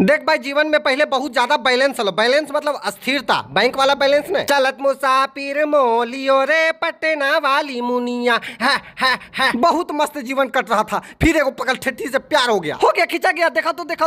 देख भाई जीवन में पहले बहुत ज्यादा बैलेंस हलो बैलेंस मतलब अस्थिरता बैंक वाला बैलेंस ने चलत मुसाफिर मोलियो रे पटना वाली मुनिया है, है, है। बहुत मस्त जीवन कट रहा था फिर एगो पकड़ ठेठी से प्यार हो गया हो गया खींचा गया देखा तो देखा